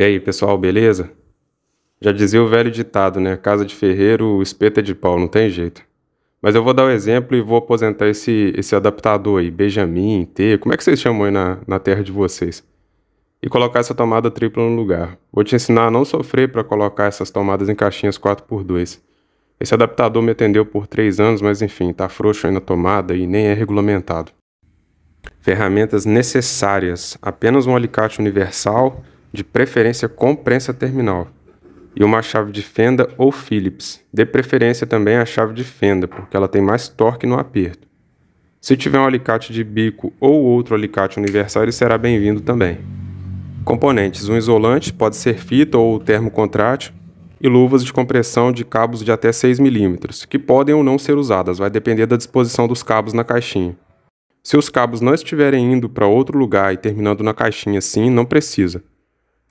E aí, pessoal, beleza? Já dizia o velho ditado, né? Casa de ferreiro, espeta espeto de pau, não tem jeito. Mas eu vou dar o um exemplo e vou aposentar esse, esse adaptador aí, Benjamin, T, como é que vocês chamam aí na, na terra de vocês? E colocar essa tomada tripla no lugar. Vou te ensinar a não sofrer para colocar essas tomadas em caixinhas 4x2. Esse adaptador me atendeu por 3 anos, mas enfim, tá frouxo aí na tomada e nem é regulamentado. Ferramentas necessárias: apenas um alicate universal, de preferência com prensa terminal, e uma chave de fenda ou Phillips, de preferência também a chave de fenda, porque ela tem mais torque no aperto. Se tiver um alicate de bico ou outro alicate universal, será bem-vindo também. Componentes: um isolante, pode ser fita ou termocontrátil, e luvas de compressão de cabos de até 6 mm, que podem ou não ser usadas, vai depender da disposição dos cabos na caixinha. Se os cabos não estiverem indo para outro lugar e terminando na caixinha sim, não precisa.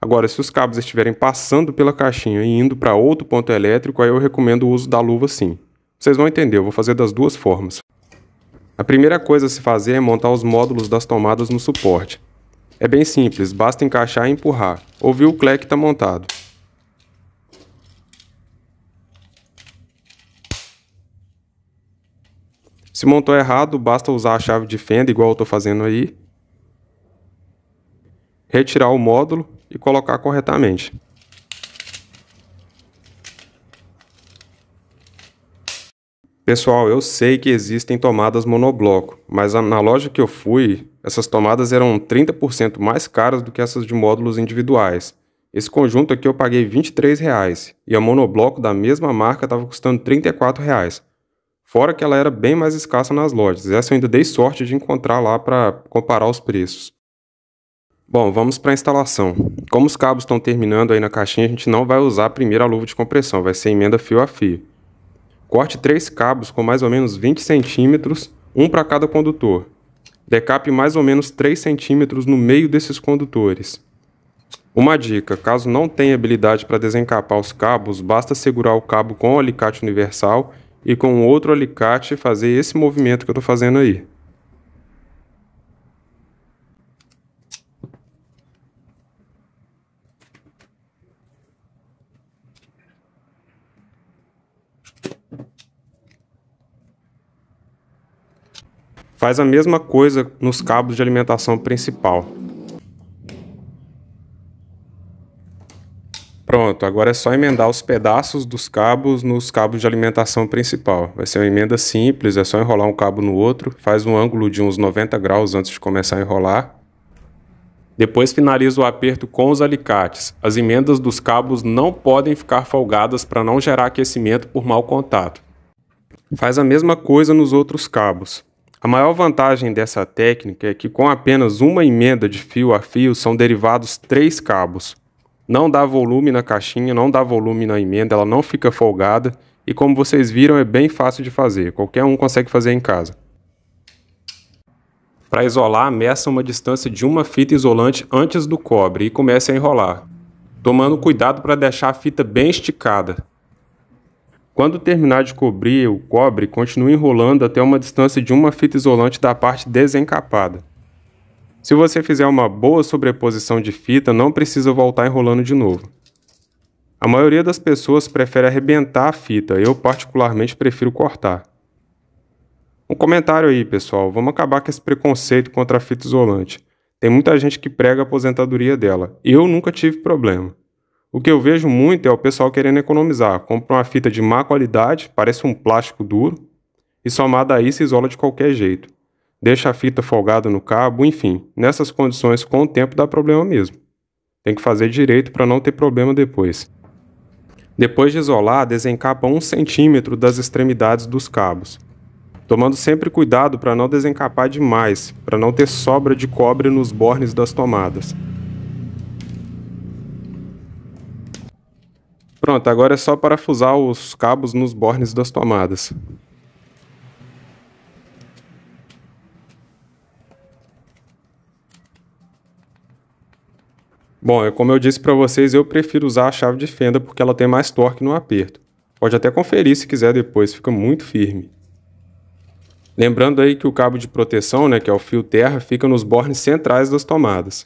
Agora, se os cabos estiverem passando pela caixinha e indo para outro ponto elétrico, aí eu recomendo o uso da luva sim. Vocês vão entender, eu vou fazer das duas formas. A primeira coisa a se fazer é montar os módulos das tomadas no suporte. É bem simples, basta encaixar e empurrar. Ouviu o cleque está montado. Se montou errado, basta usar a chave de fenda igual eu estou fazendo aí. Retirar o módulo e colocar corretamente. Pessoal, eu sei que existem tomadas monobloco, mas na loja que eu fui, essas tomadas eram 30% mais caras do que essas de módulos individuais. Esse conjunto aqui eu paguei R$ 23,00 e a monobloco da mesma marca estava custando R$ 34,00. Fora que ela era bem mais escassa nas lojas, essa eu ainda dei sorte de encontrar lá para comparar os preços. Bom, vamos para a instalação. Como os cabos estão terminando aí na caixinha, a gente não vai usar a primeira luva de compressão, vai ser emenda fio a fio. Corte três cabos com mais ou menos 20 centímetros, um para cada condutor. Decape mais ou menos 3 centímetros no meio desses condutores. Uma dica, caso não tenha habilidade para desencapar os cabos, basta segurar o cabo com o alicate universal e com outro alicate fazer esse movimento que eu estou fazendo aí. Faz a mesma coisa nos cabos de alimentação principal. Pronto, agora é só emendar os pedaços dos cabos nos cabos de alimentação principal. Vai ser uma emenda simples, é só enrolar um cabo no outro, faz um ângulo de uns 90 graus antes de começar a enrolar. Depois finaliza o aperto com os alicates. As emendas dos cabos não podem ficar folgadas para não gerar aquecimento por mau contato. Faz a mesma coisa nos outros cabos. A maior vantagem dessa técnica é que com apenas uma emenda de fio a fio são derivados três cabos. Não dá volume na caixinha, não dá volume na emenda, ela não fica folgada e como vocês viram é bem fácil de fazer, qualquer um consegue fazer em casa. Para isolar, meça uma distância de uma fita isolante antes do cobre e comece a enrolar, tomando cuidado para deixar a fita bem esticada. Quando terminar de cobrir o cobre, continue enrolando até uma distância de uma fita isolante da parte desencapada. Se você fizer uma boa sobreposição de fita, não precisa voltar enrolando de novo. A maioria das pessoas prefere arrebentar a fita, eu particularmente prefiro cortar. Um comentário aí, pessoal, vamos acabar com esse preconceito contra a fita isolante. Tem muita gente que prega a aposentadoria dela. Eu nunca tive problema. O que eu vejo muito é o pessoal querendo economizar. Compra uma fita de má qualidade, parece um plástico duro, e somada a isso isola de qualquer jeito. Deixa a fita folgada no cabo, enfim, nessas condições com o tempo dá problema mesmo. Tem que fazer direito para não ter problema depois. Depois de isolar, desencapa um centímetro das extremidades dos cabos, tomando sempre cuidado para não desencapar demais, para não ter sobra de cobre nos bornes das tomadas. Pronto, agora é só parafusar os cabos nos bornes das tomadas. Bom, como eu disse para vocês, eu prefiro usar a chave de fenda porque ela tem mais torque no aperto. Pode até conferir se quiser depois, fica muito firme. Lembrando aí que o cabo de proteção, né, que é o fio terra, fica nos bornes centrais das tomadas.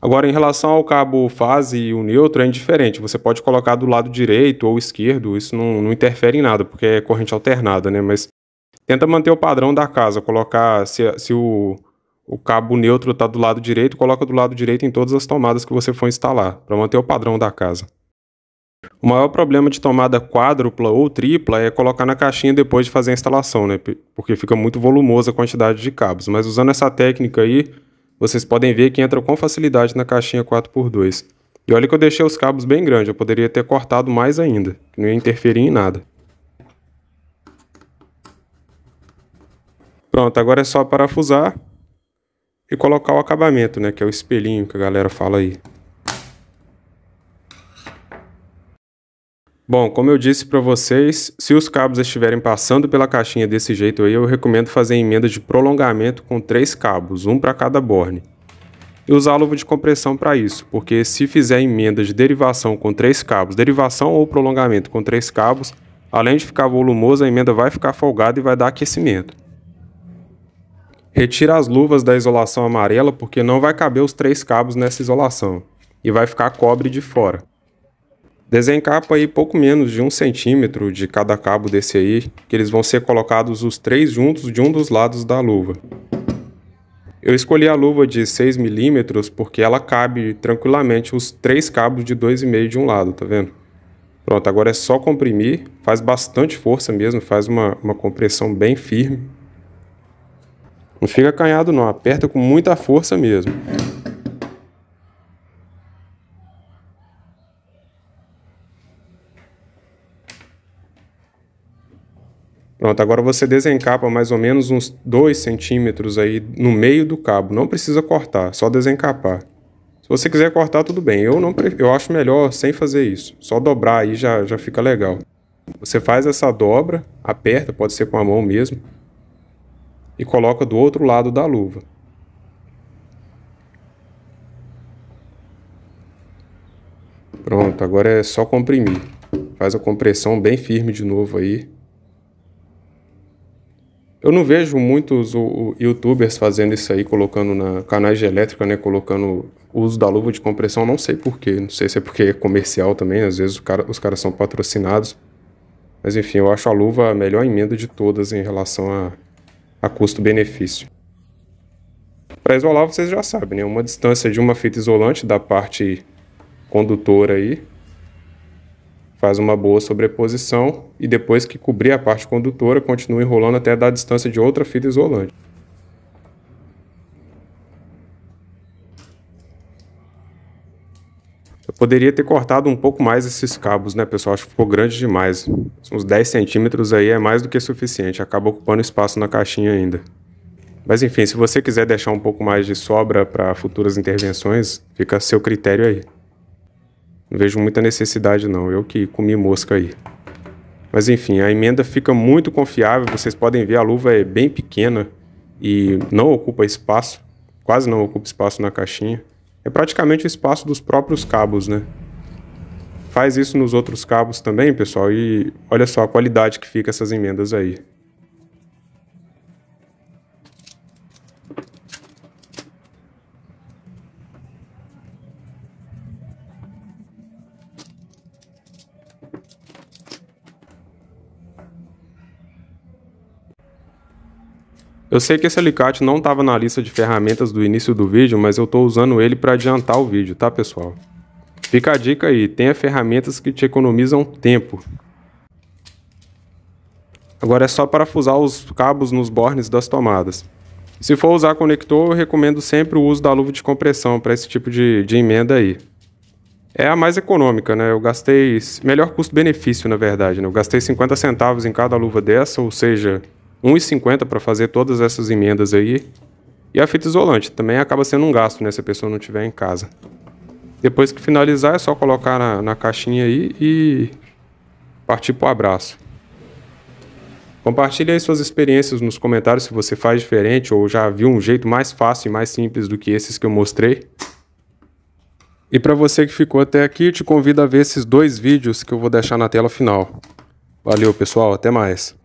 Agora, em relação ao cabo fase e o neutro, é indiferente. Você pode colocar do lado direito ou esquerdo, isso não, não interfere em nada, porque é corrente alternada, né? Mas tenta manter o padrão da casa, colocar, se, se o, o cabo neutro está do lado direito, coloca do lado direito em todas as tomadas que você for instalar, para manter o padrão da casa. O maior problema de tomada quádrupla ou tripla é colocar na caixinha depois de fazer a instalação, né? Porque fica muito volumosa a quantidade de cabos. Mas usando essa técnica aí, vocês podem ver que entra com facilidade na caixinha 4x2. E olha que eu deixei os cabos bem grandes, eu poderia ter cortado mais ainda, que não ia interferir em nada. Pronto, agora é só parafusar e colocar o acabamento, né, que é o espelhinho que a galera fala aí. Bom, como eu disse para vocês, se os cabos estiverem passando pela caixinha desse jeito aí, eu recomendo fazer emenda de prolongamento com três cabos, um para cada borne. E usar luva de compressão para isso, porque se fizer emenda de derivação com três cabos, derivação ou prolongamento com três cabos, além de ficar volumoso, a emenda vai ficar folgada e vai dar aquecimento. Retira as luvas da isolação amarela, porque não vai caber os três cabos nessa isolação, e vai ficar cobre de fora. Desencapa aí pouco menos de um centímetro de cada cabo desse aí, que eles vão ser colocados os três juntos de um dos lados da luva. Eu escolhi a luva de 6 milímetros porque ela cabe tranquilamente os três cabos de 2,5 de um lado, tá vendo? Pronto, agora é só comprimir, faz bastante força mesmo, faz uma, uma compressão bem firme. Não fica acanhado não, aperta com muita força mesmo. Pronto, agora você desencapa mais ou menos uns 2 centímetros aí no meio do cabo. Não precisa cortar, é só desencapar. Se você quiser cortar, tudo bem. Eu, não, eu acho melhor sem fazer isso. Só dobrar aí já, já fica legal. Você faz essa dobra, aperta, pode ser com a mão mesmo, e coloca do outro lado da luva. Pronto, agora é só comprimir. Faz a compressão bem firme de novo aí. Eu não vejo muitos o, youtubers fazendo isso aí, colocando na canais de elétrica, né? Colocando o uso da luva de compressão, não sei porquê. Não sei se é porque é comercial também, às vezes cara, os caras são patrocinados. Mas enfim, eu acho a luva a melhor emenda de todas em relação a, a custo-benefício. Para isolar, vocês já sabem, né? Uma distância de uma fita isolante da parte condutora aí faz uma boa sobreposição e depois que cobrir a parte condutora, continua enrolando até dar a distância de outra fita isolante. Eu poderia ter cortado um pouco mais esses cabos, né, pessoal? Acho que ficou grande demais. Uns 10 centímetros aí é mais do que suficiente, acaba ocupando espaço na caixinha ainda. Mas enfim, se você quiser deixar um pouco mais de sobra para futuras intervenções, fica a seu critério aí. Não vejo muita necessidade, não. Eu que comi mosca aí. Mas enfim, a emenda fica muito confiável. Vocês podem ver, a luva é bem pequena e não ocupa espaço. Quase não ocupa espaço na caixinha. É praticamente o espaço dos próprios cabos, né? Faz isso nos outros cabos também, pessoal. E olha só a qualidade que fica essas emendas aí. Eu sei que esse alicate não estava na lista de ferramentas do início do vídeo, mas eu estou usando ele para adiantar o vídeo, tá pessoal? Fica a dica aí, tenha ferramentas que te economizam tempo. Agora é só parafusar os cabos nos bornes das tomadas. Se for usar conector, eu recomendo sempre o uso da luva de compressão para esse tipo de, de emenda aí. É a mais econômica, né? Eu gastei... melhor custo-benefício, na verdade, né? Eu gastei 50 centavos em cada luva dessa, ou seja, 1,50 para fazer todas essas emendas aí. E a fita isolante também acaba sendo um gasto, né? Se a pessoa não tiver em casa. Depois que finalizar, é só colocar na, na caixinha aí e partir para o abraço. Compartilhe aí suas experiências nos comentários se você faz diferente ou já viu um jeito mais fácil e mais simples do que esses que eu mostrei. E para você que ficou até aqui, te convido a ver esses dois vídeos que eu vou deixar na tela final. Valeu, pessoal, até mais.